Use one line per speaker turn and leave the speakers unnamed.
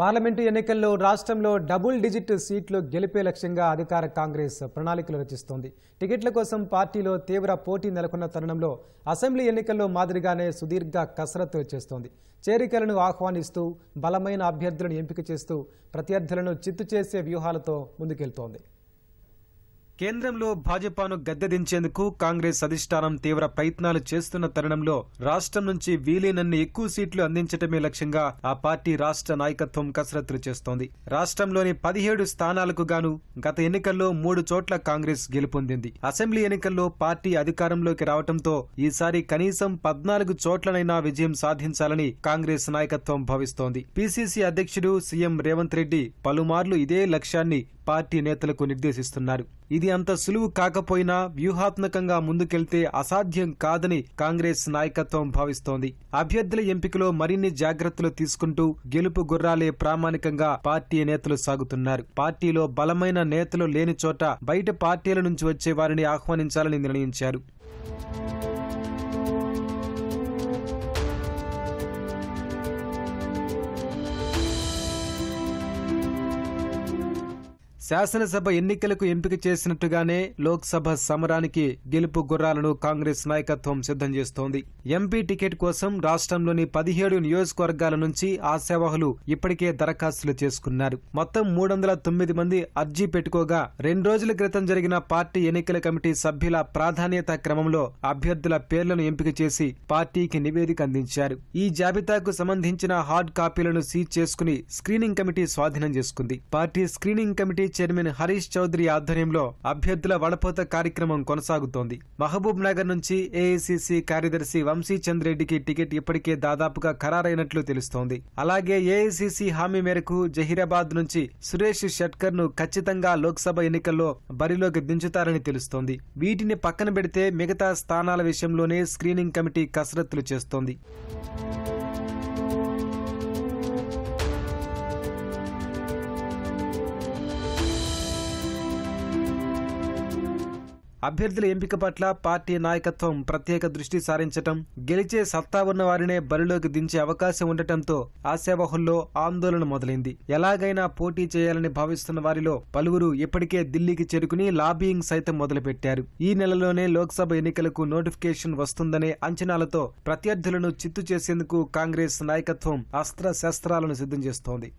parliament ఎన్నికల్లో రాష్ట్రంలో double digit సీట్లు గెలిపే లక్ష్యంగా అధికార కాంగ్రెస్ ప్రణాళికలు రచిస్తోంది టికెట్ల కోసం పార్టీలో తీవ్ర పోటీ నెలకొన్న తరుణంలో అసెంబ్లీ ఎన్నికల్లో మాదిరిగానే సుదీర్ఘ కసరత్తు చేస్తోంది చేరికలను ఆహ్వానిస్తూ బలమైన అభ్యర్థులను ఎంపిక చేస్తూ ప్రత్యర్థులను చిత్తు చేసే వ్యూహాలతో ముందుకెళ్తోంది కేంద్రంలో భాజపాను గద్దెదించేందుకు కాంగ్రెస్ అధిష్టానం తీవ్ర ప్రయత్నాలు చేస్తున్న తరుణంలో రాష్ట్రం నుంచి వీలైనన్ని ఎక్కువ సీట్లు అందించటమే లక్ష్యంగా ఆ పార్టీ రాష్ట్ర నాయకత్వం కసరత్తులు చేస్తోంది రాష్ట్రంలోని పదిహేడు స్థానాలకు గాను గత ఎన్నికల్లో మూడు చోట్ల కాంగ్రెస్ గెలుపొందింది అసెంబ్లీ ఎన్నికల్లో పార్టీ అధికారంలోకి రావడంతో ఈసారి కనీసం పద్నాలుగు చోట్లనైనా విజయం సాధించాలని కాంగ్రెస్ నాయకత్వం భావిస్తోంది పీసీసీ అధ్యక్షుడు సీఎం రేవంత్ రెడ్డి పలుమార్లు ఇదే లక్ష్యాన్ని పార్టీ నేతలకు నిర్దేశిస్తున్నారు ఇది అంత సులువు కాకపోయినా వ్యూహాత్మకంగా ముందుకెళ్తే అసాధ్యం కాదని కాంగ్రెస్ నాయకత్వం భావిస్తోంది అభ్యర్థుల ఎంపికలో మరిన్ని జాగ్రత్తలు తీసుకుంటూ గెలుపు గుర్రాలే ప్రామాణికంగా పార్టీ నేతలు సాగుతున్నారు పార్టీలో బలమైన నేతలు లేని చోట బయట పార్టీల నుంచి వచ్చే వారిని ఆహ్వానించాలని నిర్ణయించారు శాసనసభ ఎన్నికలకు ఎంపిక చేసినట్టుగానే లోక్సభ సమరానికి గెలుపు గుర్రాలను కాంగ్రెస్ నాయకత్వం సిద్ధం చేస్తోంది ఎంపీ టికెట్ కోసం రాష్ట్రంలోని పదిహేడు నియోజకవర్గాల నుంచి ఆశావాహులు ఇప్పటికే దరఖాస్తులు చేసుకున్నారు మొత్తం మూడు తొమ్మిది మంది అర్జీ పెట్టుకోగా రెండు రోజుల క్రితం జరిగిన పార్టీ ఎన్నికల కమిటీ సభ్యుల ప్రాధాన్యత క్రమంలో అభ్యర్థుల పేర్లను ఎంపిక చేసి పార్టీకి నివేదిక అందించారు ఈ జాబితాకు సంబంధించిన హార్డ్ కాపీలను సీజ్ చేసుకుని స్క్రీనింగ్ కమిటీ స్వాధీనం చేసుకుంది party screening committee chairman Harish Chaudhary ఆధ్వర్యంలో అభ్యర్థుల వడపోత కార్యక్రమం కొనసాగుతోంది మహబూబ్ నగర్ నుంచి ఏఐసిసి కార్యదర్శి వంశీ చంద్రెడ్డికి టికెట్ ఇప్పటికే దాదాపుగా ఖరారైనట్లు తెలుస్తోంది అలాగే ఏఐసిసి హామీ మేరకు జహీరాబాద్ నుంచి సురేష్ షట్కర్ ను ఖచ్చితంగా లోక్సభ ఎన్నికల్లో బరిలోకి దించుతారని తెలుస్తోంది వీటిని పక్కన పెడితే మిగతా స్థానాల విషయంలోనే స్క్రీనింగ్ కమిటీ కసరత్తులు చేస్తోంది అభ్యర్థుల ఎంపిక పట్ల పార్టీ నాయకత్వం ప్రత్యేక దృష్టి సారించటం గెలిచే సత్తా ఉన్న వారినే బరిలోకి దించే అవకాశం ఉండటంతో ఆశావహుల్లో ఆందోళన మొదలైంది ఎలాగైనా పోటీ చేయాలని భావిస్తున్న వారిలో పలువురు ఇప్పటికే ఢిల్లీకి చేరుకుని లాబీయింగ్ సైతం మొదలుపెట్టారు ఈ నెలలోనే లోక్సభ ఎన్నికలకు నోటిఫికేషన్ వస్తుందనే అంచనాలతో ప్రత్యర్థులను చిత్తు చేసేందుకు కాంగ్రెస్ నాయకత్వం అస్త్ర శస్త్రాలను సిద్ధం చేస్తోంది